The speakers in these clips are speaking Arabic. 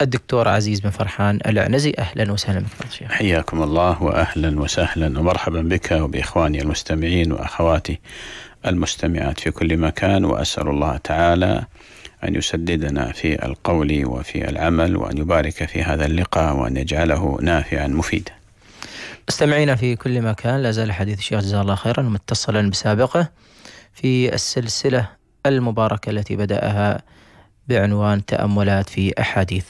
الدكتور عزيز بن فرحان العنزي أهلا وسهلا بك شيخ حياكم الله وأهلا وسهلا ومرحبا بك وبإخواني المستمعين وأخواتي المستمعات في كل مكان وأسأل الله تعالى أن يسددنا في القول وفي العمل وأن يبارك في هذا اللقاء وأن يجعله نافعا مفيدا مستمعينا في كل مكان لا زال حديث الشيخ جزاه الله خيرا متصلا بسابقه في السلسلة المباركة التي بدأها بعنوان تأملات في أحاديث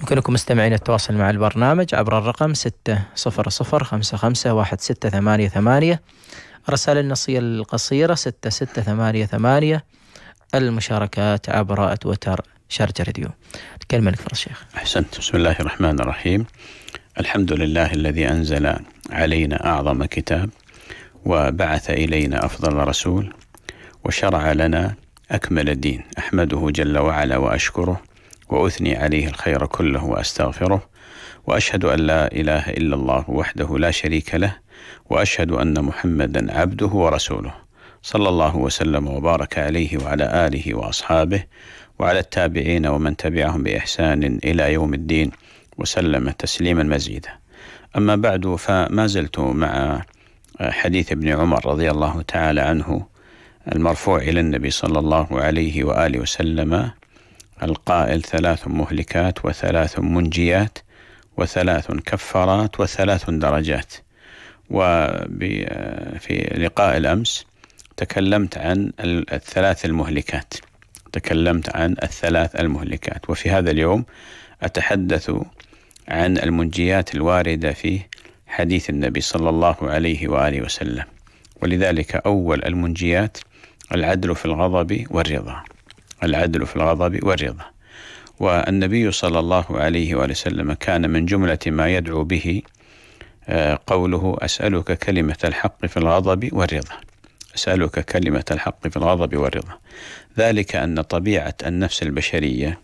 يمكنكم مستمعين التواصل مع البرنامج عبر الرقم 600551688 رسالة النصية القصيرة 6688 المشاركات عبر تويتر شارج راديو الكلمة لك الشيخ أحسنت بسم الله الرحمن الرحيم الحمد لله الذي أنزل علينا أعظم كتاب وبعث إلينا أفضل رسول وشرع لنا أكمل الدين أحمده جل وعلا وأشكره وأثني عليه الخير كله وأستغفره وأشهد أن لا إله إلا الله وحده لا شريك له وأشهد أن محمدا عبده ورسوله صلى الله وسلم وبارك عليه وعلى آله وأصحابه وعلى التابعين ومن تبعهم بإحسان إلى يوم الدين وسلم تسليما مزيدا أما بعد فما زلت مع حديث ابن عمر رضي الله تعالى عنه المرفوع إلى النبي صلى الله عليه وآله وسلم القائل ثلاث مهلكات وثلاث منجيات وثلاث كفارات وثلاث درجات وفي لقاء الأمس تكلمت عن الثلاث المهلكات تكلمت عن الثلاث المهلكات وفي هذا اليوم أتحدث عن المنجيات الواردة في حديث النبي صلى الله عليه وآله وسلم ولذلك أول المنجيات العدل في الغضب والرضا العدل في الغضب والرضا والنبي صلى الله عليه وآله وسلم كان من جملة ما يدعو به آه، قوله أسألك كلمة الحق في الغضب والرضا أسألك كلمة الحق في الغضب والرضا ذلك أن طبيعة النفس البشرية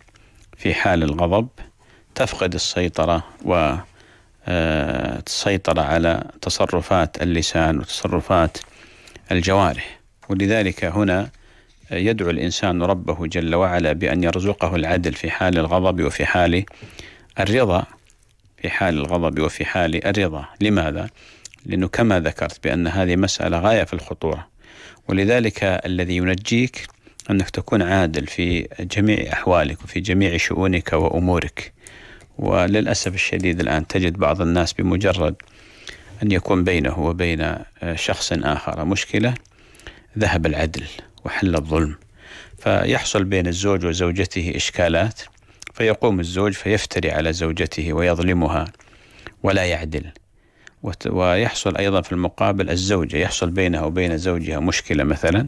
في حال الغضب تفقد السيطرة وتسيطر آه، على تصرفات اللسان وتصرفات الجوارح ولذلك هنا يدعو الإنسان ربه جل وعلا بأن يرزقه العدل في حال الغضب وفي حال الرضا في حال الغضب وفي حال الرضا لماذا؟ لأنه كما ذكرت بأن هذه مسألة غاية في الخطورة ولذلك الذي ينجيك أنك تكون عادل في جميع أحوالك وفي جميع شؤونك وأمورك وللأسف الشديد الآن تجد بعض الناس بمجرد أن يكون بينه وبين شخص آخر مشكلة ذهب العدل وحل الظلم فيحصل بين الزوج وزوجته إشكالات فيقوم الزوج فيفتري على زوجته ويظلمها ولا يعدل ويحصل أيضا في المقابل الزوجة يحصل بينها وبين زوجها مشكلة مثلا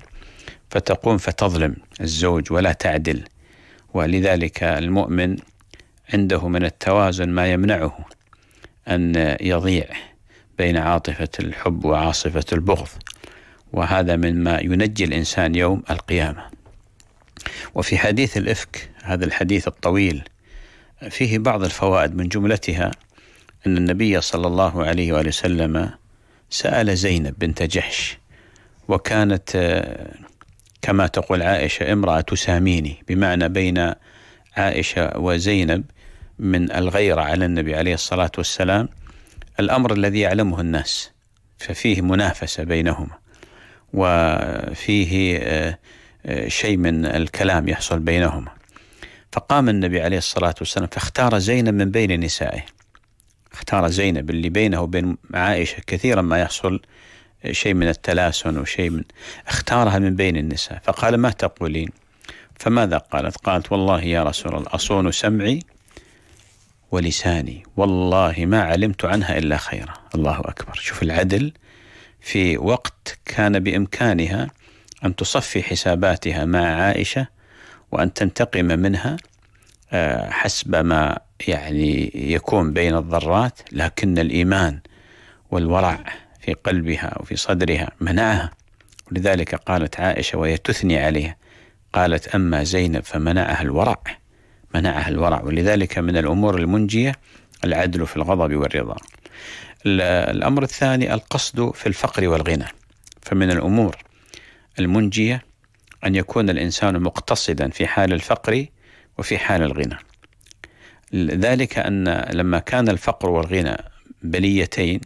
فتقوم فتظلم الزوج ولا تعدل ولذلك المؤمن عنده من التوازن ما يمنعه أن يضيع بين عاطفة الحب وعاصفة البغض وهذا مما ينجي الإنسان يوم القيامة وفي حديث الإفك هذا الحديث الطويل فيه بعض الفوائد من جملتها أن النبي صلى الله عليه وآله وسلم سأل زينب بنت جحش وكانت كما تقول عائشة امرأة تساميني بمعنى بين عائشة وزينب من الغيرة على النبي عليه الصلاة والسلام الأمر الذي يعلمه الناس ففيه منافسة بينهما وفيه آه، آه، شيء من الكلام يحصل بينهما فقام النبي عليه الصلاة والسلام فاختار زينب من بين نسائه اختار زينب اللي بينه وبين عائشة كثيرا ما يحصل آه، شيء من التلاسن وشيء من اختارها من بين النساء فقال ما تقولين فماذا قالت قالت والله يا رسول الله أصون سمعي ولساني والله ما علمت عنها إلا خيرا الله أكبر شوف العدل في وقت كان بإمكانها أن تصفي حساباتها مع عائشة وأن تنتقم منها آه، حسب ما يعني يكون بين الضرات لكن الإيمان والورع في قلبها وفي صدرها منعها ولذلك قالت عائشة وهي تثني عليها قالت أما زينب فمنعها الورع منعها الورع ولذلك من الأمور المنجية العدل في الغضب والرضا الأمر الثاني القصد في الفقر والغنى فمن الأمور المنجية أن يكون الإنسان مقتصدا في حال الفقر وفي حال الغنى ذلك أن لما كان الفقر والغنى بليتين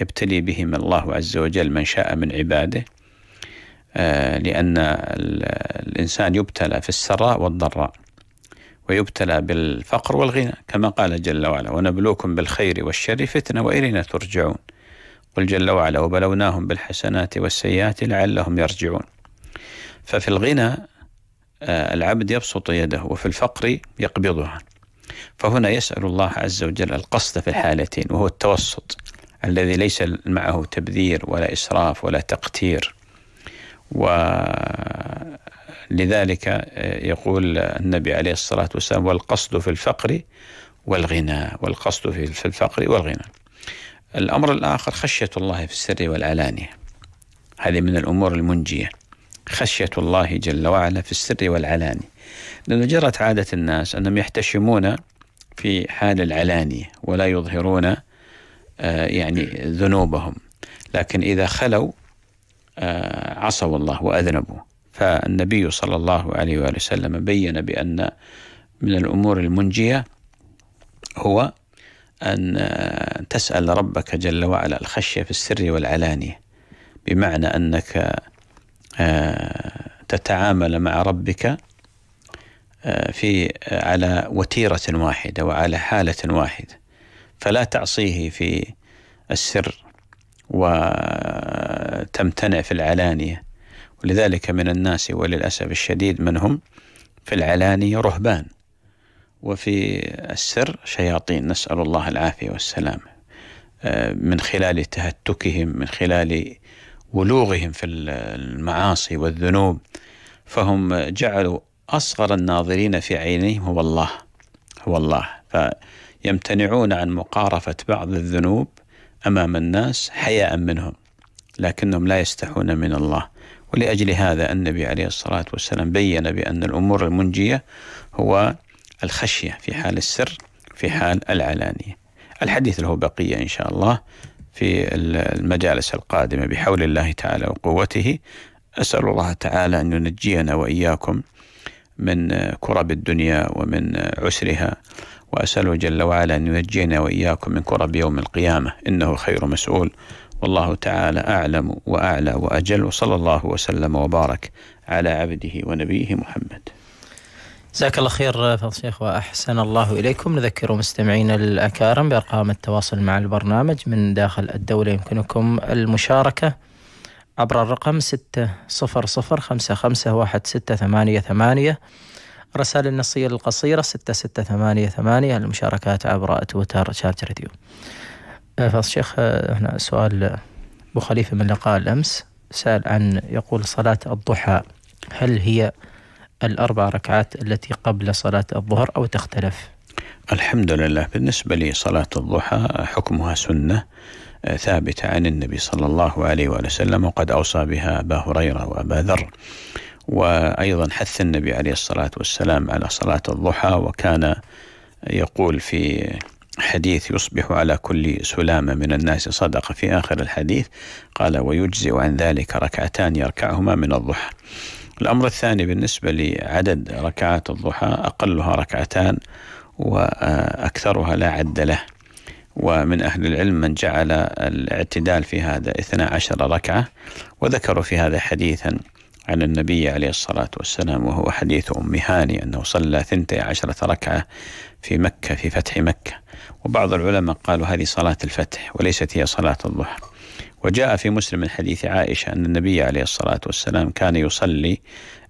يبتلي بهما الله عز وجل من شاء من عباده آه، لأن الإنسان يبتلى في السراء والضراء ويبتلى بالفقر والغنى كما قال جل وعلا ونبلوكم بالخير والشر فتنة وإلينا ترجعون قل جل وعلا وبلوناهم بالحسنات والسيئات لعلهم يرجعون ففي الغنى آه، العبد يبسط يده وفي الفقر يقبضها فهنا يسأل الله عز وجل القصد في الحالتين وهو التوسط الذي ليس معه تبذير ولا إسراف ولا تقتير و لذلك آه، يقول النبي عليه الصلاة والسلام والقصد في الفقر والغنى والقصد في الفقر والغنى الأمر الآخر خشية الله في السر والعلانية هذه من الأمور المنجية خشية الله جل وعلا في السر والعلانية لأنه جرت عادة الناس أنهم يحتشمون في حال العلانية ولا يظهرون آه، يعني ذنوبهم لكن إذا خلوا آه، عصوا الله وأذنبوا فالنبي صلى الله عليه وآله وسلم بين بأن من الأمور المنجية هو أن تسأل ربك جل وعلا الخشية في السر والعلانية بمعنى أنك آه، تتعامل مع ربك آه، في آه، على وتيرة واحدة وعلى حالة واحدة فلا تعصيه في السر وتمتنع في العلانية ولذلك من الناس وللأسف الشديد من هم في العلانية رهبان وفي السر شياطين نسأل الله العافية والسلامة آه، من خلال تهتكهم من خلال ولوغهم في المعاصي والذنوب فهم جعلوا أصغر الناظرين في عينيهم هو الله هو الله فيمتنعون عن مقارفة بعض الذنوب أمام الناس حياء منهم لكنهم لا يستحون من الله ولأجل هذا النبي عليه الصلاة والسلام بين بأن الأمور المنجية هو الخشية في حال السر في حال العلانية الحديث له بقية إن شاء الله في المجالس القادمة بحول الله تعالى وقوته أسأل الله تعالى أن ينجينا وإياكم من كرب الدنيا ومن عسرها وأسأله جل وعلا أن ينجينا وإياكم من كرب يوم القيامة إنه خير مسؤول والله تعالى أعلم وأعلى وأجل وصلى الله وسلم وبارك على عبده ونبيه محمد جزاك الله خير فضل الشيخ وأحسن الله إليكم نذكر مستمعينا الأكارم بأرقام التواصل مع البرنامج من داخل الدولة يمكنكم المشاركة عبر الرقم ستة صفر صفر خمسة خمسة واحد ستة ثمانية ثمانية النصية القصيرة ستة ستة ثمانية ثمانية المشاركات عبر تويتر شات راديو آه، شيخ آه، هنا سؤال أبو خليفة من لقاء الأمس سأل عن يقول صلاة الضحى هل هي الأربع ركعات التي قبل صلاة الظهر أو تختلف؟ الحمد لله بالنسبة لصلاة الضحى حكمها سنة آه، ثابتة عن النبي صلى الله عليه وآله وسلم وقد أوصى بها أبا هريرة وأبا ذر وأيضا حث النبي عليه الصلاة والسلام على صلاة الضحى وكان يقول في حديث يصبح على كل سلامة من الناس صدقة في آخر الحديث قال ويجزئ عن ذلك ركعتان يركعهما من الضحى الأمر الثاني بالنسبة لعدد ركعات الضحى أقلها ركعتان وأكثرها لا عد له ومن أهل العلم من جعل الاعتدال في هذا 12 ركعة وذكروا في هذا حديثا عن النبي عليه الصلاة والسلام وهو حديث أم هاني أنه صلى 12 ركعة في مكة في فتح مكة وبعض العلماء قالوا هذه صلاة الفتح وليست هي صلاة الضحى وجاء في مسلم من حديث عائشة أن النبي عليه الصلاة والسلام كان يصلي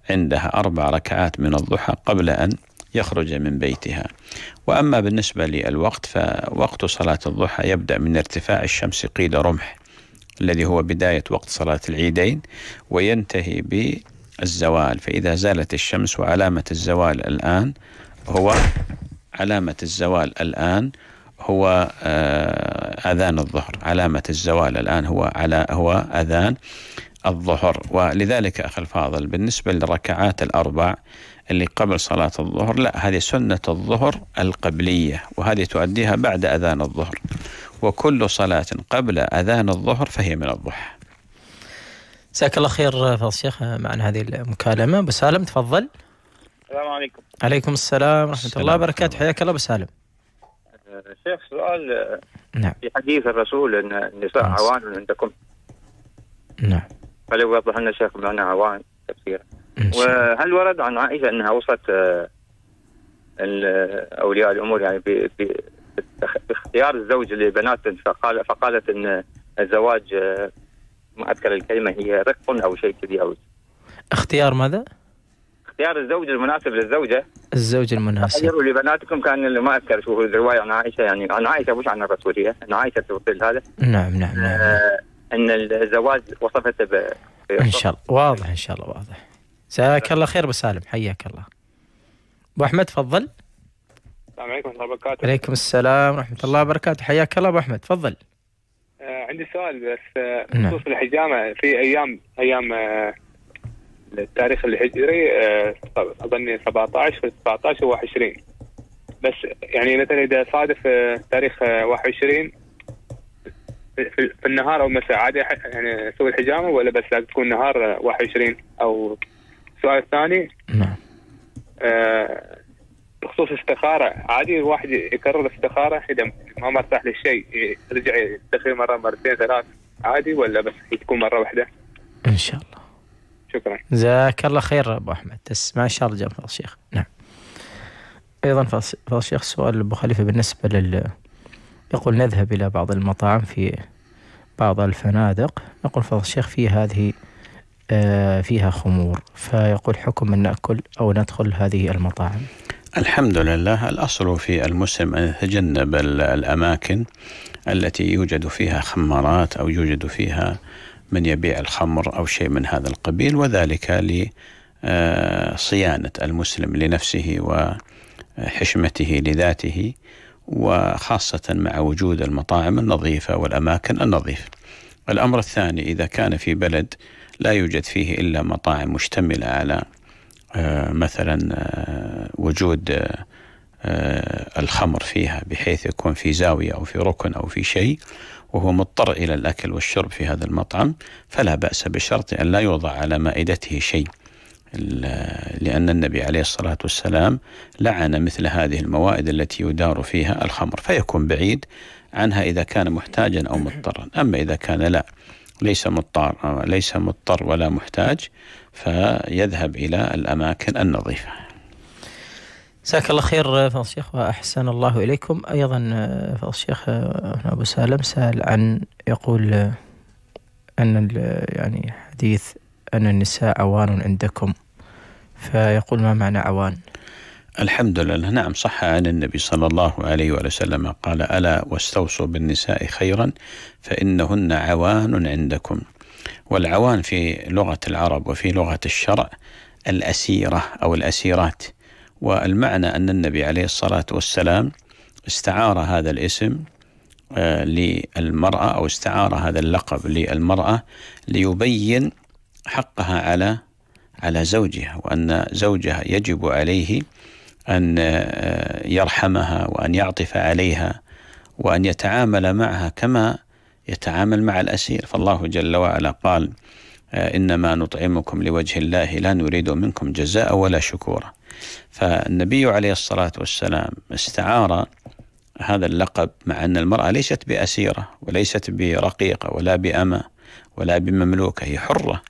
عندها أربع ركعات من الضحى قبل أن يخرج من بيتها وأما بالنسبة للوقت فوقت صلاة الضحى يبدأ من ارتفاع الشمس قيد رمح الذي هو بداية وقت صلاة العيدين وينتهي بالزوال فإذا زالت الشمس وعلامة الزوال الآن هو علامة الزوال الآن هو آه، أذان الظهر علامة الزوال الآن هو على هو أذان الظهر ولذلك أخي الفاضل بالنسبة للركعات الأربع اللي قبل صلاة الظهر لا هذه سنة الظهر القبلية وهذه تؤديها بعد أذان الظهر وكل صلاة قبل أذان الظهر فهي من الضحى جزاك الله خير فضل الشيخ معنا هذه المكالمة أبو سالم تفضل السلام عليكم عليكم السلام ورحمة الله وبركاته حياك الله أبو سالم شيخ سؤال آه، نعم في حديث الرسول ان النساء نعم. عوان عندكم نعم هل يوضح لنا شيخ معنى عوان تفسير وهل ورد عن عائشه انها وصلت آه، اولياء الامور يعني باختيار الزوج لبنات فقال فقالت ان الزواج آه، ما اذكر الكلمه هي رق او شيء كذي او اختيار ماذا؟ اختيار الزوج المناسب للزوجه الزوج المناسب غيروا لبناتكم كان ما اذكر شو الروايه عن عائشه يعني عن عائشه مش عن الرسول هي عن عائشه توصل هذا نعم نعم, نعم. آه ان الزواج وصفته ب ان شاء الله واضح ان شاء الله واضح جزاك الله خير ابو سالم حياك الله ابو احمد تفضل السلام عليكم ورحمه الله وبركاته عليكم السلام ورحمه الله وبركاته حياك الله ابو احمد تفضل آه عندي سؤال بس آه، نعم. بخصوص الحجامه في ايام ايام آه التاريخ الهجري آه، اظني 17 19 و 20 بس يعني مثلا اذا صادف آه، تاريخ 21 آه، في النهار او المساء عادي يعني اسوي الحجامه ولا بس لازم تكون نهار 21 او السؤال الثاني نعم بخصوص استخاره عادي الواحد يكرر استخاره اذا ما مرتاح للشيء يرجع يستخير مره مرتين ثلاث عادي ولا بس تكون مره واحده؟ ان شاء الله شكرا جزاك الله خير ابو احمد ما شاء الله جاب فضل الشيخ نعم ايضا فضل الشيخ سؤال ابو خليفه بالنسبه لل يقول نذهب الى بعض المطاعم في بعض الفنادق نقول فضل الشيخ في هذه آه، فيها خمور فيقول حكم أن نأكل أو ندخل هذه المطاعم الحمد لله الأصل في المسلم أن يتجنب الأماكن التي يوجد فيها خمارات أو يوجد فيها من يبيع الخمر أو شيء من هذا القبيل وذلك لصيانة آه، المسلم لنفسه وحشمته لذاته وخاصة مع وجود المطاعم النظيفة والأماكن النظيفة الأمر الثاني إذا كان في بلد لا يوجد فيه إلا مطاعم مشتملة على آه، مثلا آه، وجود الخمر فيها بحيث يكون في زاوية أو في ركن أو في شيء وهو مضطر إلى الأكل والشرب في هذا المطعم فلا بأس بشرط أن لا يوضع على مائدته شيء لأن النبي عليه الصلاة والسلام لعن مثل هذه الموائد التي يدار فيها الخمر فيكون بعيد عنها إذا كان محتاجا أو مضطرا أما إذا كان لا ليس مضطر ليس مضطر ولا محتاج فيذهب إلى الأماكن النظيفة جزاك الله خير آه، فضل الشيخ واحسن الله اليكم ايضا آه، فضل الشيخ آه، ابو سالم سال عن يقول ان يعني حديث ان النساء عوان عندكم فيقول ما معنى عوان؟ الحمد لله نعم صح عن النبي صلى الله عليه وسلم قال ألا واستوصوا بالنساء خيرا فإنهن عوان عندكم والعوان في لغة العرب وفي لغة الشرع الأسيرة أو الأسيرات والمعنى أن النبي عليه الصلاة والسلام استعار هذا الاسم آه، للمرأة أو استعار هذا اللقب للمرأة ليبين حقها على على زوجها وأن زوجها يجب عليه أن آه، يرحمها وأن يعطف عليها وأن يتعامل معها كما يتعامل مع الأسير فالله جل وعلا قال آه، إنما نطعمكم لوجه الله لا نريد منكم جزاء ولا شكورا فالنبي عليه الصلاة والسلام استعار هذا اللقب مع أن المرأة ليست بأسيرة وليست برقيقة ولا بأمة ولا بمملوكة هي حرة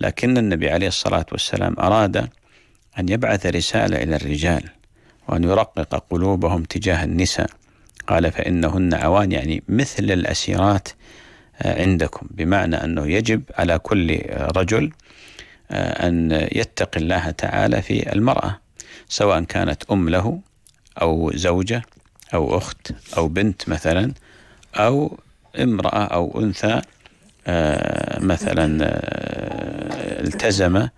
لكن النبي عليه الصلاة والسلام أراد أن يبعث رسالة إلى الرجال وأن يرقق قلوبهم تجاه النساء قال فإنهن عوان يعني مثل الأسيرات آه، عندكم بمعنى أنه يجب على كل رجل آه، أن يتقي الله تعالى في المرأة سواء كانت أم له أو زوجة أو أخت أو بنت مثلا أو امرأة أو أنثى آه، مثلا آه، التزم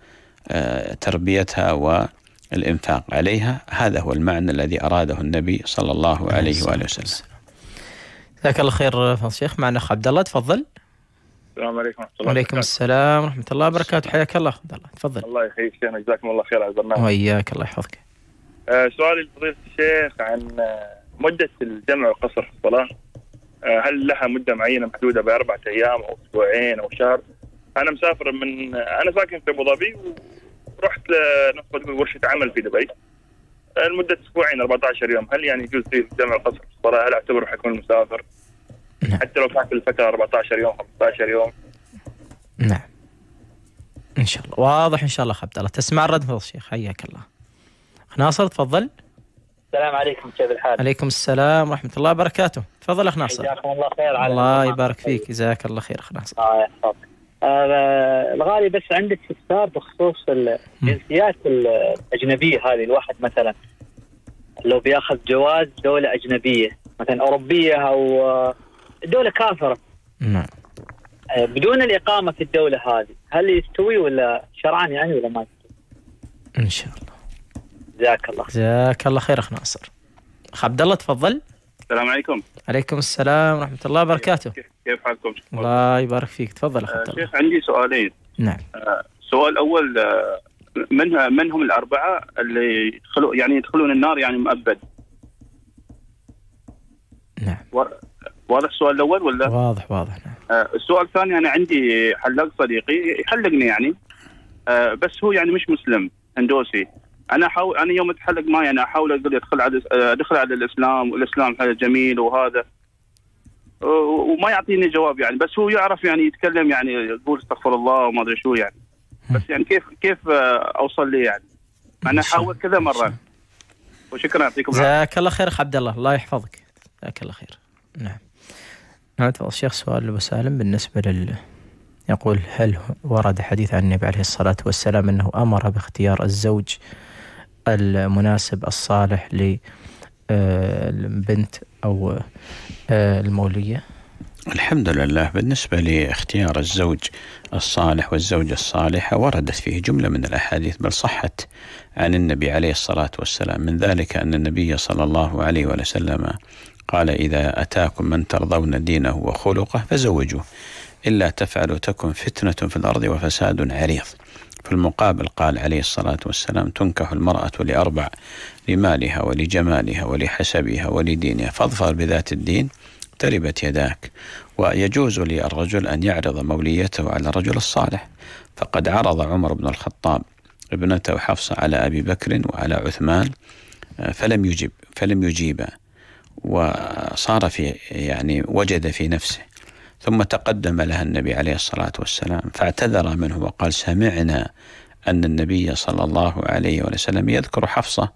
آه، تربيتها والإنفاق عليها هذا هو المعنى الذي أراده النبي صلى الله عليه وآله وسلم جزاك الله خير فضل الشيخ معنا أخ عبد الله تفضل السلام عليكم ورحمه الله وعليكم السلام ورحمه الله وبركاته حياك الله عبد الله تفضل الله يحييك شيخنا جزاكم الله خير على البرنامج وياك الله يحفظك آه، سؤالي لفضيله الشيخ عن آه، مده الجمع والقصر في الصلاه آه، هل لها مده معينه محدوده باربعه ايام او اسبوعين او شهر انا مسافر من انا ساكن في ابو ظبي ورحت نفس ورشه عمل في دبي لمده اسبوعين 14 يوم هل يعني يجوز فيه جمع القصر في الصلاه هل اعتبره حكم المسافر؟ نعم. حتى لو كانت الفتره 14 يوم 15 يوم نعم ان شاء الله واضح ان شاء الله عبد الله تسمع الرد الشيخ حياك الله اخ ناصر تفضل السلام عليكم كيف الحال؟ عليكم السلام ورحمة الله وبركاته، تفضل أخ ناصر. جزاكم الله خير على الله يبارك فيك، جزاك الله خير أخ ناصر. الله يحفظك. آه الغالي بس عندك استفسار بخصوص الجنسيات الأجنبية هذه الواحد مثلا لو بياخذ جواز دولة أجنبية مثلا أوروبية أو آه، الدوله كافره نعم آه، بدون الاقامه في الدوله هذه هل يستوي ولا شرعا يعني ولا ما يستوي؟ ان شاء الله جزاك الله جزاك الله خير اخ ناصر اخ عبد الله تفضل السلام عليكم عليكم السلام ورحمه الله وبركاته كيف حالكم؟ الله يبارك فيك تفضل اخ آه، عبد الله شيخ عندي سؤالين نعم السؤال آه، الاول من من هم الاربعه اللي يدخلوا يعني يدخلون النار يعني مؤبد نعم واضح السؤال الاول ولا؟ واضح واضح نعم. آه السؤال الثاني انا عندي حلاق صديقي يحلقني يعني آه بس هو يعني مش مسلم هندوسي انا حاول انا يوم اتحلق معي انا احاول اقول ادخل على ادخل آه، على الاسلام والاسلام هذا جميل وهذا وما يعطيني جواب يعني بس هو يعرف يعني يتكلم يعني يقول استغفر الله وما ادري شو يعني بس يعني كيف كيف آه، اوصل لي يعني انا حاولت كذا مره وشكرا يعطيكم العافيه جزاك الله خير اخ عبد الله الله يحفظك جزاك الله خير نعم هذا الشيخ سؤال ابو سالم بالنسبة لل يقول هل ورد حديث عن النبي عليه الصلاة والسلام أنه أمر باختيار الزوج المناسب الصالح للبنت آه، أو آه، المولية الحمد لله بالنسبة لاختيار الزوج الصالح والزوجة الصالحة وردت فيه جملة من الأحاديث بل صحت عن النبي عليه الصلاة والسلام من ذلك أن النبي صلى الله عليه وسلم قال إذا أتاكم من ترضون دينه وخلقه فزوجوه إلا تفعلوا تكن فتنة في الأرض وفساد عريض في المقابل قال عليه الصلاة والسلام تنكح المرأة لأربع لمالها ولجمالها ولحسبها ولدينها فاظفر بذات الدين تربت يداك ويجوز للرجل أن يعرض موليته على الرجل الصالح فقد عرض عمر بن الخطاب ابنته حفصة على أبي بكر وعلى عثمان فلم يجب فلم يجيبا وصار في يعني وجد في نفسه ثم تقدم لها النبي عليه الصلاة والسلام فاعتذر منه وقال سمعنا أن النبي صلى الله عليه وسلم يذكر حفصة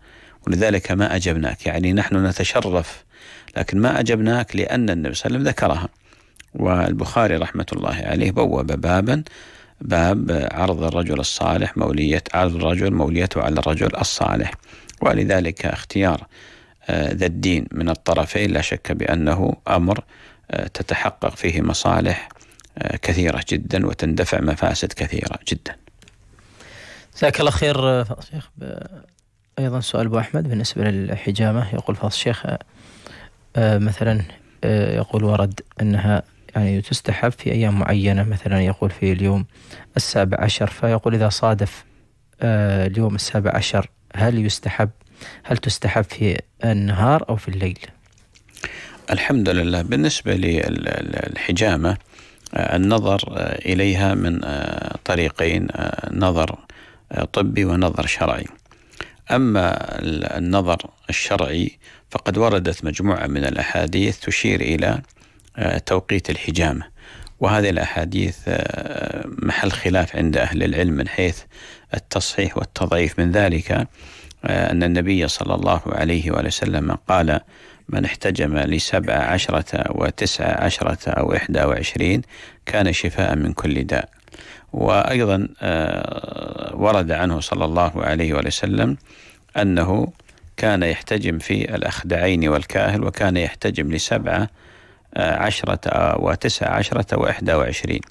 ولذلك ما أجبناك يعني نحن نتشرف لكن ما أجبناك لأن النبي صلى الله عليه وسلم ذكرها والبخاري رحمة الله عليه بوب بابا باب عرض الرجل الصالح مولية عرض الرجل موليته على الرجل الصالح ولذلك اختيار آه، ذا الدين من الطرفين لا شك بأنه أمر آه، تتحقق فيه مصالح آه، كثيرة جدا وتندفع مفاسد كثيرة جدا جزاك الله خير شيخ أيضا سؤال أبو أحمد بالنسبة للحجامة يقول فاضل الشيخ مثلا يقول ورد أنها يعني تستحب في أيام معينة مثلا يقول في اليوم السابع عشر فيقول إذا صادف اليوم السابع عشر هل يستحب هل تستحب في النهار أو في الليل؟ الحمد لله بالنسبة للحجامة آه، النظر آه، إليها من آه، طريقين نظر طبي ونظر شرعي أما النظر الشرعي فقد وردت مجموعة من الأحاديث تشير إلى توقيت الحجامة وهذه الأحاديث محل خلاف عند أهل العلم من حيث التصحيح والتضعيف من ذلك آه، أن النبي صلى الله عليه وآله وسلم قال من احتجم لسبع عشرة وتسع عشرة أو إحدى وعشرين كان شفاء من كل داء وأيضا آه، ورد عنه صلى الله عليه وآله وسلم أنه كان يحتجم في الأخدعين والكاهل وكان يحتجم لسبعة آه، عشرة وتسع عشرة وإحدى وعشرين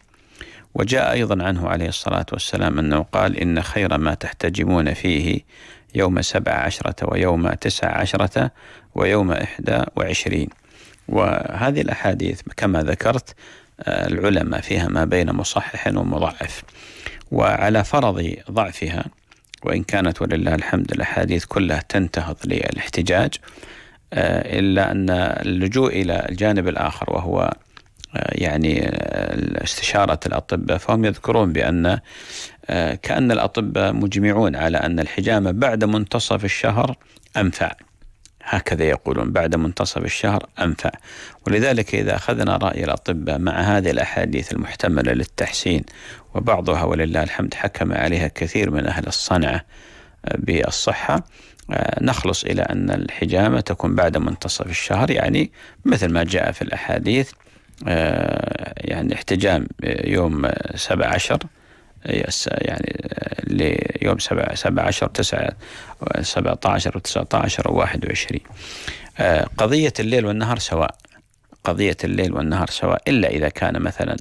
وجاء أيضا عنه عليه الصلاة والسلام أنه قال إن خير ما تحتجمون فيه يوم سبع عشرة ويوم تسع عشرة ويوم إحدى وعشرين وهذه الأحاديث كما ذكرت آه، العلماء فيها ما بين مصحح ومضعف وعلى فرض ضعفها وإن كانت ولله الحمد الأحاديث كلها تنتهض للاحتجاج آه، إلا أن اللجوء إلى الجانب الآخر وهو آه، يعني استشارة الأطباء فهم يذكرون بأن آه، كأن الأطباء مجمعون على أن الحجامة بعد منتصف الشهر أنفع هكذا يقولون بعد منتصف الشهر أنفع ولذلك إذا أخذنا رأي الأطباء مع هذه الأحاديث المحتملة للتحسين وبعضها ولله الحمد حكم عليها كثير من أهل الصنعة آه، بالصحة آه، نخلص إلى أن الحجامة تكون بعد منتصف الشهر يعني مثل ما جاء في الأحاديث يعني احتجام يوم سبع عشر يعني آه، ليوم عشر 17 9 17 و19 و21 قضية الليل والنهار سواء قضية الليل والنهار سواء إلا إذا كان مثلا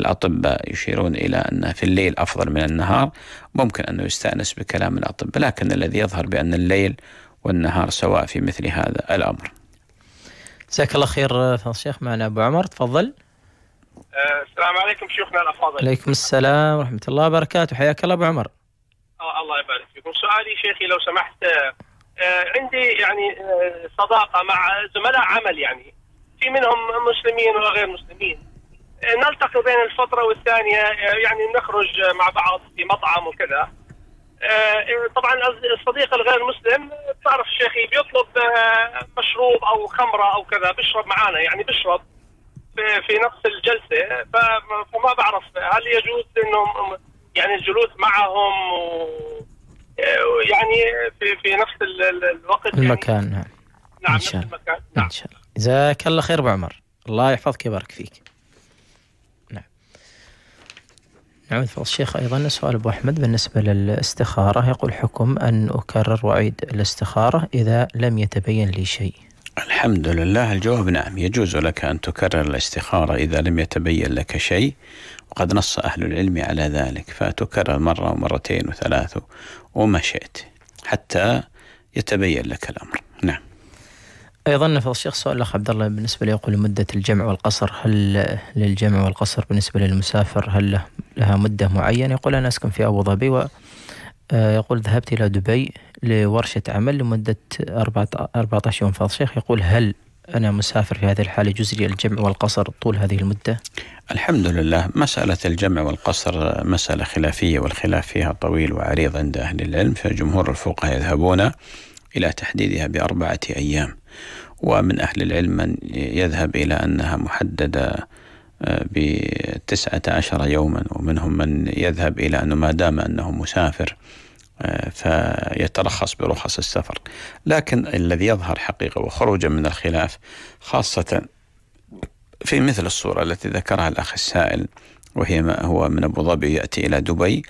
الأطباء يشيرون إلى أن في الليل أفضل من النهار ممكن أنه يستأنس بكلام الأطباء لكن الذي يظهر بأن الليل والنهار سواء في مثل هذا الأمر جزاك الله خير آه، فضل الشيخ معنا أبو عمر تفضل آه، السلام عليكم شيخنا الافاضل. عليكم السلام ورحمه الله وبركاته، حياك الله ابو عمر. آه، الله يبارك فيكم، سؤالي شيخي لو سمحت آه، عندي يعني صداقه مع زملاء عمل يعني في منهم مسلمين وغير مسلمين. نلتقي بين الفتره والثانيه يعني نخرج مع بعض في مطعم وكذا. طبعا الصديق الغير مسلم تعرف شيخي بيطلب مشروب او خمره او كذا بيشرب معانا يعني بيشرب في نفس الجلسه فما بعرف هل يجوز انه يعني الجلوس معهم و يعني في في نفس الوقت يعني؟ المكان يعني نعم إن شاء الله نعم. إن شاء الله جزاك الله خير أبو عمر الله يحفظك ويبارك فيك نعم نعود فضل الشيخ أيضا سؤال أبو أحمد بالنسبة للاستخارة يقول حكم أن أكرر وأعيد الاستخارة إذا لم يتبين لي شيء الحمد لله الجواب نعم يجوز لك أن تكرر الاستخارة إذا لم يتبين لك شيء وقد نص أهل العلم على ذلك فتكرر مرة ومرتين وثلاث وما شئت حتى يتبين لك الأمر نعم أيضا نفض الشيخ سؤال الأخ عبد الله بالنسبة لي يقول مدة الجمع والقصر هل للجمع والقصر بالنسبة للمسافر هل لها مدة معينة يقول أنا أسكن في أبو ظبي آه، يقول ذهبت إلى دبي لورشة عمل لمدة 14 يوم فاضل شيخ يقول هل أنا مسافر في هذه الحالة يجزي الجمع والقصر طول هذه المدة؟ الحمد لله مسألة الجمع والقصر مسألة خلافية والخلاف فيها طويل وعريض عند أهل العلم فجمهور الفقهاء يذهبون إلى تحديدها بأربعة أيام ومن أهل العلم من يذهب إلى أنها محددة بتسعة عشر يوما ومنهم من يذهب إلى أنه ما دام أنه مسافر آه، فيترخص برخص السفر لكن الذي يظهر حقيقة وخروجا من الخلاف خاصة في مثل الصورة التي ذكرها الأخ السائل وهي ما هو من أبو ظبي يأتي إلى دبي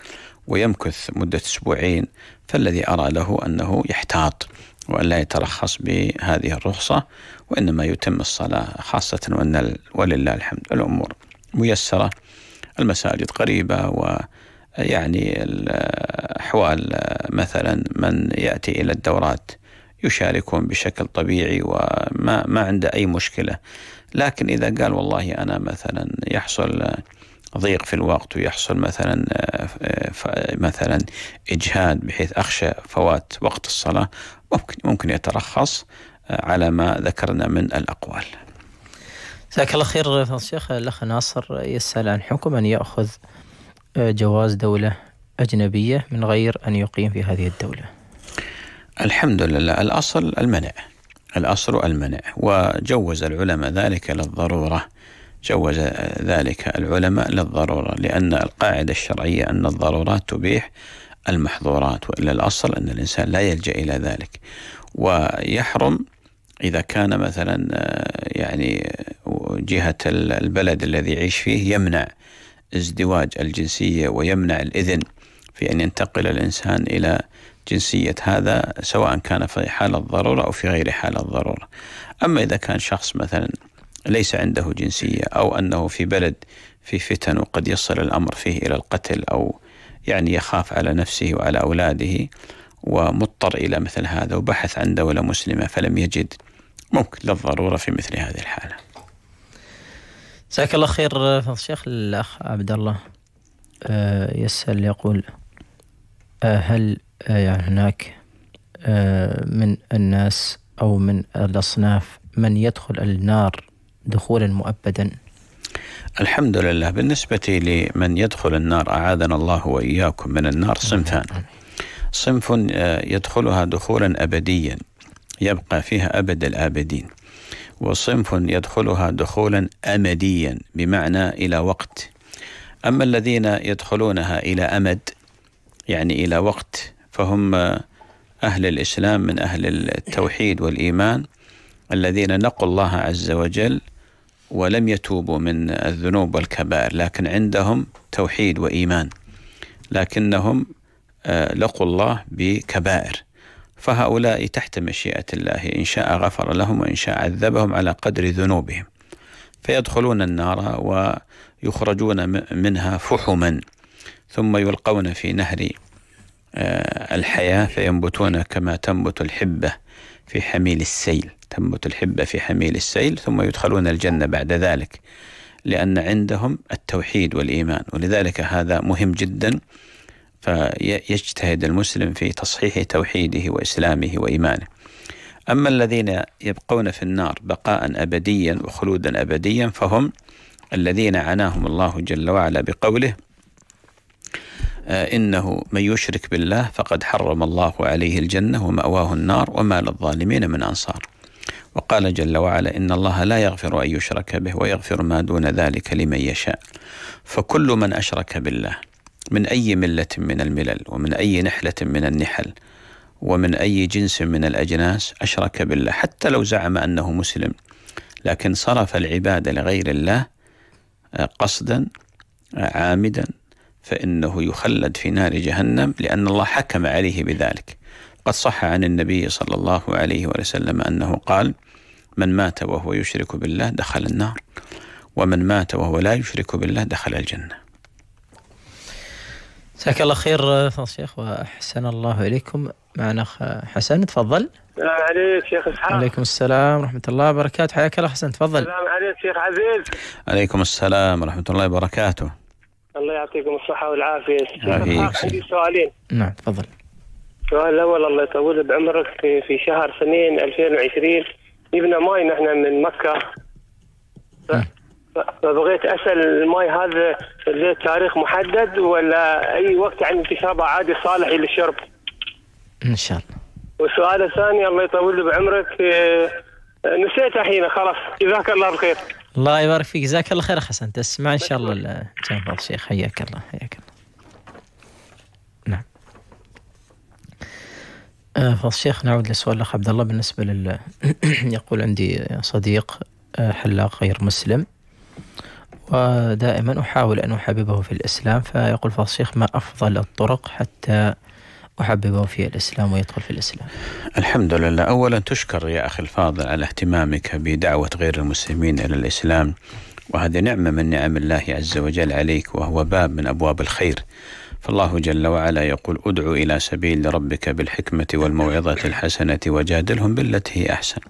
ويمكث مدة أسبوعين فالذي أرى له أنه يحتاط وأن لا يترخص بهذه الرخصة وإنما يتم الصلاة خاصة وأن ولله الحمد الأمور ميسرة المساجد قريبة و يعني أحوال مثلا من يأتي إلى الدورات يشاركون بشكل طبيعي وما ما عنده أي مشكلة لكن إذا قال والله أنا مثلا يحصل ضيق في الوقت ويحصل مثلا مثلا إجهاد بحيث أخشى فوات وقت الصلاة ممكن ممكن يترخص على ما ذكرنا من الأقوال جزاك الله خير الشيخ الأخ ناصر يسأل عن حكم أن يأخذ آه، جواز دولة أجنبية من غير أن يقيم في هذه الدولة الحمد لله الأصل المنع الأصل المنع وجوز العلماء ذلك للضرورة جوز ذلك العلماء للضرورة لأن القاعدة الشرعية أن الضرورات تبيح المحظورات وإلا الأصل أن الإنسان لا يلجأ إلى ذلك ويحرم إذا كان مثلا آه، يعني جهة البلد الذي يعيش فيه يمنع ازدواج الجنسية ويمنع الإذن في أن ينتقل الإنسان إلى جنسية هذا سواء كان في حالة الضرورة أو في غير حالة الضرورة أما إذا كان شخص مثلا ليس عنده جنسية أو أنه في بلد في فتن وقد يصل الأمر فيه إلى القتل أو يعني يخاف على نفسه وعلى أولاده ومضطر إلى مثل هذا وبحث عن دولة مسلمة فلم يجد ممكن للضرورة في مثل هذه الحالة جزاك الله خير فضل الشيخ الأخ عبد الله آه، يسأل يقول آه، هل آه، يعني هناك من الناس أو من الأصناف من يدخل النار دخولا مؤبدا الحمد لله بالنسبة لمن يدخل النار أعاذنا الله وإياكم من النار صنفان صنف آه، يدخلها دخولا أبديا يبقى فيها أبد الآبدين وصنف يدخلها دخولا أمديا بمعنى إلى وقت أما الذين يدخلونها إلى أمد يعني إلى وقت فهم آه، أهل الإسلام من أهل التوحيد والإيمان الذين نقوا الله عز وجل ولم يتوبوا من الذنوب والكبائر لكن عندهم توحيد وإيمان لكنهم لقوا الله بكبائر فهؤلاء تحت مشيئة الله إن شاء غفر لهم وإن شاء عذبهم على قدر ذنوبهم فيدخلون النار ويخرجون منها فحما ثم يلقون في نهر آه، الحياة فينبتون كما تنبت الحبة في حميل السيل تنبت الحبة في حميل السيل ثم يدخلون الجنة بعد ذلك لأن عندهم التوحيد والإيمان ولذلك هذا مهم جدا فيجتهد المسلم في تصحيح توحيده وإسلامه وإيمانه أما الذين يبقون في النار بقاء أبديا وخلودا أبديا فهم الذين عناهم الله جل وعلا بقوله آه، إنه من يشرك بالله فقد حرم الله عليه الجنة ومأواه النار وما للظالمين من أنصار وقال جل وعلا إن الله لا يغفر أن يشرك به ويغفر ما دون ذلك لمن يشاء فكل من أشرك بالله من أي ملة من الملل ومن أي نحلة من النحل ومن أي جنس من الأجناس أشرك بالله حتى لو زعم أنه مسلم لكن صرف العبادة لغير الله آه، قصدا آه، عامدا فإنه يخلد في نار جهنم لأن الله حكم عليه بذلك قد صح عن النبي صلى الله عليه وسلم أنه قال من مات وهو يشرك بالله دخل النار ومن مات وهو لا يشرك بالله دخل الجنه جزاك الله خير آه، شيخ الشيخ واحسن الله اليكم معنا اخ حسن تفضل السلام عليك شيخ اسحاق وعليكم السلام ورحمه الله وبركاته حياك الله حسن تفضل السلام عليك شيخ عزيز عليكم السلام ورحمه الله وبركاته الله يعطيكم الصحه والعافيه عندي سؤالين نعم تفضل السؤال الاول الله يطول بعمرك في شهر سنين 2020 جبنا ماي نحن من مكه نعم. بغيت اسال الماي هذا له تاريخ محدد ولا اي وقت عند انتشابه عادي صالح للشرب؟ ان شاء الله. والسؤال الثاني الله يطول بعمرك آه، آه، نسيت الحين خلاص جزاك الله بخير. الله يبارك فيك جزاك الله خير حسن تسمع ان شاء الله الشيخ حياك الله حياك الله. نعم. آه، فالشيخ نعود لسؤال الاخ عبد الله بالنسبه لل يقول عندي صديق حلاق غير مسلم ودائما أحاول أن أحببه في الإسلام فيقول فالشيخ ما أفضل الطرق حتى أحببه في الإسلام ويدخل في الإسلام الحمد لله أولا تشكر يا أخي الفاضل على اهتمامك بدعوة غير المسلمين إلى الإسلام وهذه نعمة من نعم الله عز وجل عليك وهو باب من أبواب الخير فالله جل وعلا يقول ادعو إلى سبيل ربك بالحكمة والموعظة الحسنة وجادلهم بالتي هي أحسن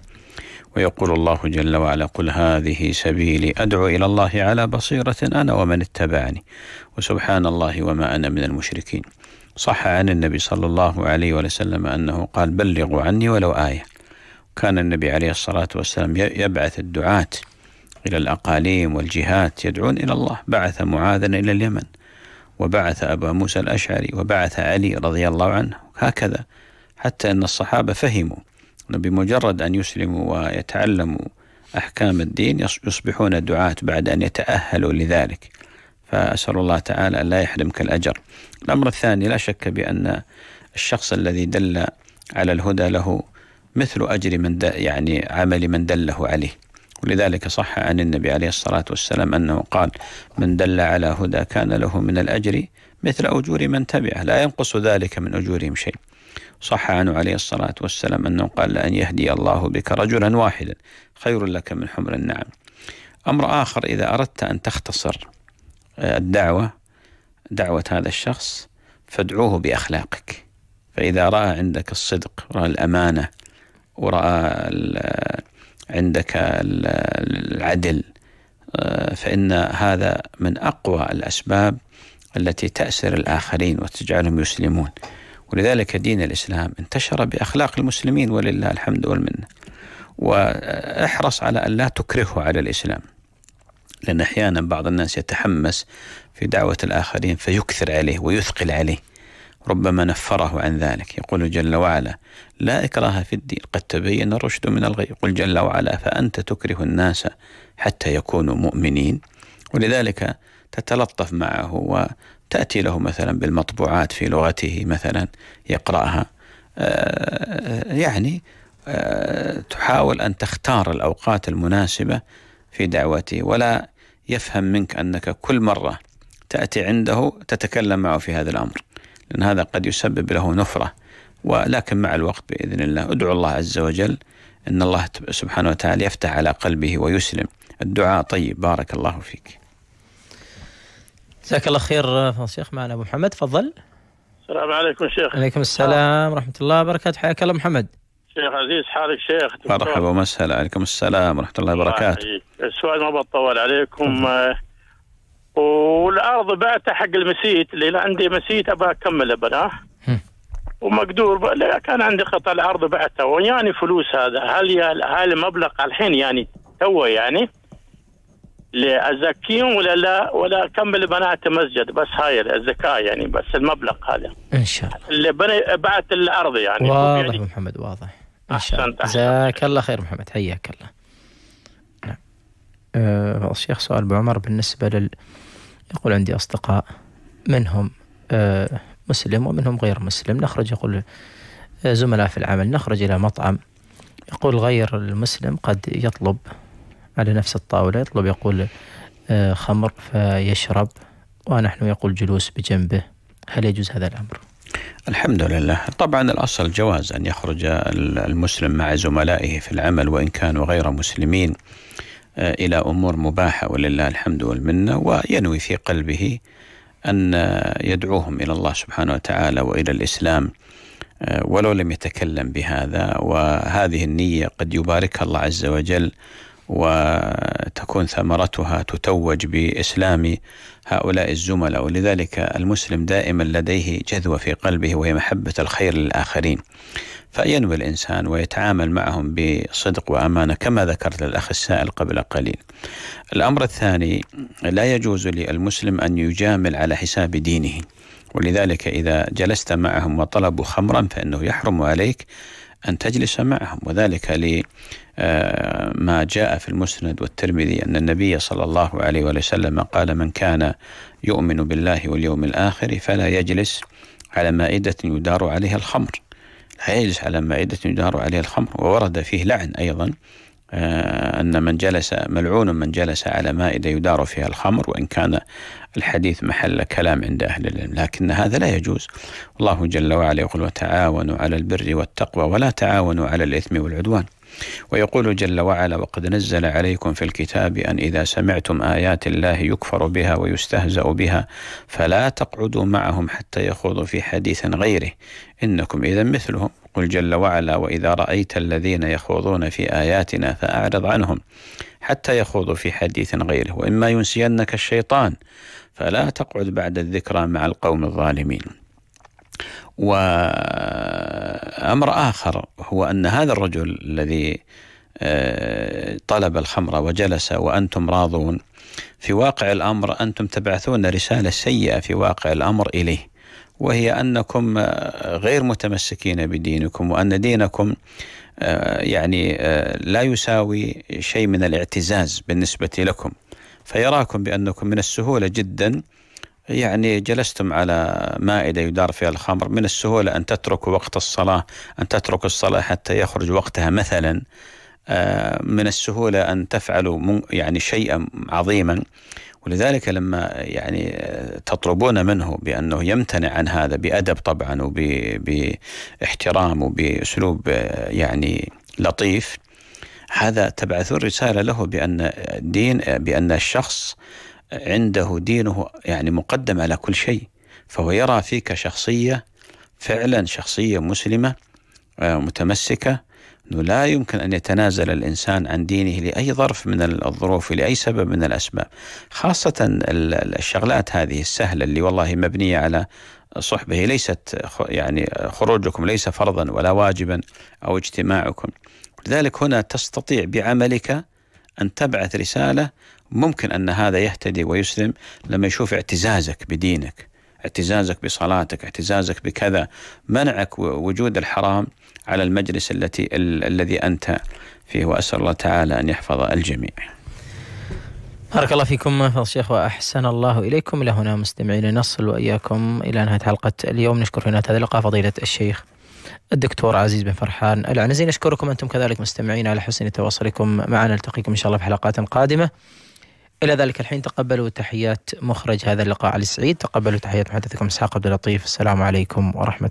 ويقول الله جل وعلا قل هذه سبيلي أدعو إلى الله على بصيرة أنا ومن اتبعني وسبحان الله وما أنا من المشركين صح عن النبي صلى الله عليه وسلم أنه قال بلغوا عني ولو آية كان النبي عليه الصلاة والسلام يبعث الدعاة إلى الأقاليم والجهات يدعون إلى الله بعث معاذا إلى اليمن وبعث أبا موسى الأشعري وبعث علي رضي الله عنه هكذا حتى أن الصحابة فهموا بمجرد أن يسلموا ويتعلموا أحكام الدين يصبحون دعاة بعد أن يتأهلوا لذلك فأسأل الله تعالى أن لا يحرمك الأجر الأمر الثاني لا شك بأن الشخص الذي دل على الهدى له مثل أجر من يعني عمل من دله عليه ولذلك صح عن النبي عليه الصلاة والسلام أنه قال من دل على هدى كان له من الأجر مثل أجور من تبعه لا ينقص ذلك من أجورهم شيء صح عنه عليه الصلاة والسلام أنه قال أن يهدي الله بك رجلا واحدا خير لك من حمر النعم أمر آخر إذا أردت أن تختصر آه، الدعوة دعوة هذا الشخص فادعوه بأخلاقك فإذا رأى عندك الصدق رأى الأمانة ورأى آه، عندك آه، العدل فإن هذا من أقوى الأسباب التي تأسر الآخرين وتجعلهم يسلمون ولذلك دين الإسلام انتشر بأخلاق المسلمين ولله الحمد والمنة واحرص على أن لا تكرهه على الإسلام لأن أحيانا بعض الناس يتحمس في دعوة الآخرين فيكثر عليه ويثقل عليه ربما نفره عن ذلك يقول جل وعلا لا إكراه في الدين قد تبين الرشد من الغي يقول جل وعلا فأنت تكره الناس حتى يكونوا مؤمنين ولذلك تتلطف معه تأتي له مثلا بالمطبوعات في لغته مثلا يقرأها آه، يعني آه، تحاول أن تختار الأوقات المناسبة في دعوته ولا يفهم منك أنك كل مرة تأتي عنده تتكلم معه في هذا الأمر لأن هذا قد يسبب له نفرة ولكن مع الوقت بإذن الله ادعو الله عز وجل أن الله سبحانه وتعالى يفتح على قلبه ويسلم الدعاء طيب بارك الله فيك جزاك الله خير شيخ معنا ابو محمد تفضل السلام عليكم شيخ عليكم السلام ورحمه الله وبركاته حياك الله محمد شيخ عزيز حالك شيخ مرحبا ومسهلا عليكم السلام ورحمه الله وبركاته السؤال ما بطول عليكم أه. والارض بعتها حق المسيت اللي عندي مسيت ابى اكمل ابناه ومقدور كان عندي قطع الارض بعتها وياني فلوس هذا هل هل المبلغ الحين يعني تو يعني لازكيهم ولا لا ولا اكمل بنات مسجد بس هاي الزكاه يعني بس المبلغ هذا ان شاء الله اللي بني بعت الارض يعني واضح يعني محمد واضح ان شاء الله جزاك الله خير محمد حياك الله نعم أه الشيخ سؤال ابو عمر بالنسبه لل يقول عندي اصدقاء منهم أه مسلم ومنهم غير مسلم نخرج يقول أه، زملاء في العمل نخرج الى مطعم يقول غير المسلم قد يطلب على نفس الطاولة يطلب يقول آه، خمر فيشرب ونحن يقول جلوس بجنبه هل يجوز هذا الأمر؟ الحمد لله طبعا الأصل جواز أن يخرج المسلم مع زملائه في العمل وإن كانوا غير مسلمين آه، إلى أمور مباحة ولله الحمد والمنة وينوي في قلبه أن يدعوهم إلى الله سبحانه وتعالى وإلى الإسلام آه، ولو لم يتكلم بهذا وهذه النية قد يباركها الله عز وجل وتكون ثمرتها تتوج باسلام هؤلاء الزملاء ولذلك المسلم دائما لديه جذوه في قلبه وهي محبه الخير للاخرين فينوي الانسان ويتعامل معهم بصدق وامانه كما ذكرت للاخ السائل قبل قليل. الامر الثاني لا يجوز للمسلم ان يجامل على حساب دينه ولذلك اذا جلست معهم وطلبوا خمرا فانه يحرم عليك أن تجلس معهم وذلك آه، ما جاء في المسند والترمذي أن النبي صلى الله عليه وسلم قال من كان يؤمن بالله واليوم الآخر فلا يجلس على مائدة يدار عليها الخمر لا يجلس على مائدة يدار عليها الخمر وورد فيه لعن أيضا آه، أن من جلس ملعون من جلس على مائدة يدار فيها الخمر وإن كان الحديث محل كلام عند أهل العلم لكن هذا لا يجوز الله جل وعلا يقول وتعاونوا على البر والتقوى ولا تعاونوا على الإثم والعدوان ويقول جل وعلا وقد نزل عليكم في الكتاب أن إذا سمعتم آيات الله يكفر بها ويستهزأ بها فلا تقعدوا معهم حتى يخوضوا في حديث غيره إنكم إذا مثلهم قل جل وعلا وإذا رأيت الذين يخوضون في آياتنا فأعرض عنهم حتى يخوضوا في حديث غيره وإما ينسينك الشيطان فلا تقعد بعد الذكرى مع القوم الظالمين وأمر آخر هو أن هذا الرجل الذي آه، طلب الخمر وجلس وأنتم راضون في واقع الأمر أنتم تبعثون رسالة سيئة في واقع الأمر إليه وهي أنكم آه، غير متمسكين بدينكم وأن دينكم آه، يعني لا يساوي شيء من الاعتزاز بالنسبة لكم فيراكم بأنكم من السهولة جدا يعني جلستم على مائدة يدار فيها الخمر من السهولة أن تترك وقت الصلاة أن تترك الصلاة حتى يخرج وقتها مثلا آه، من السهولة أن تفعلوا يعني شيئا عظيما ولذلك لما يعني تطلبون منه بأنه يمتنع عن هذا بأدب طبعا وباحترام وبأسلوب آه، يعني لطيف هذا تبعثون رسالة له بأن دين بأن الشخص عنده دينه يعني مقدم على كل شيء فهو يرى فيك شخصية فعلا شخصية مسلمة آه، متمسكة أنه لا يمكن أن يتنازل الإنسان عن دينه لأي ظرف من الظروف لأي سبب من الأسباب خاصة الشغلات هذه السهلة اللي والله مبنية على صحبه ليست يعني خروجكم ليس فرضا ولا واجبا أو اجتماعكم لذلك هنا تستطيع بعملك أن تبعث رسالة ممكن أن هذا يهتدي ويسلم لما يشوف اعتزازك بدينك اعتزازك بصلاتك اعتزازك بكذا منعك وجود الحرام على المجلس التي ال الذي أنت فيه وأسأل الله تعالى أن يحفظ الجميع بارك الله فيكم في الشيخ وأحسن الله إليكم إلى هنا مستمعين نصل وإياكم إلى نهاية حلقة اليوم نشكر في نهاية اللقاء فضيلة الشيخ الدكتور عزيز بن فرحان العنزي نشكركم أنتم كذلك مستمعين على حسن تواصلكم معنا نلتقيكم إن شاء الله في حلقات قادمة الى ذلك الحين تقبلوا تحيات مخرج هذا اللقاء علي السعيد تقبلوا تحيات محدثكم اسحاق عبد اللطيف السلام عليكم ورحمه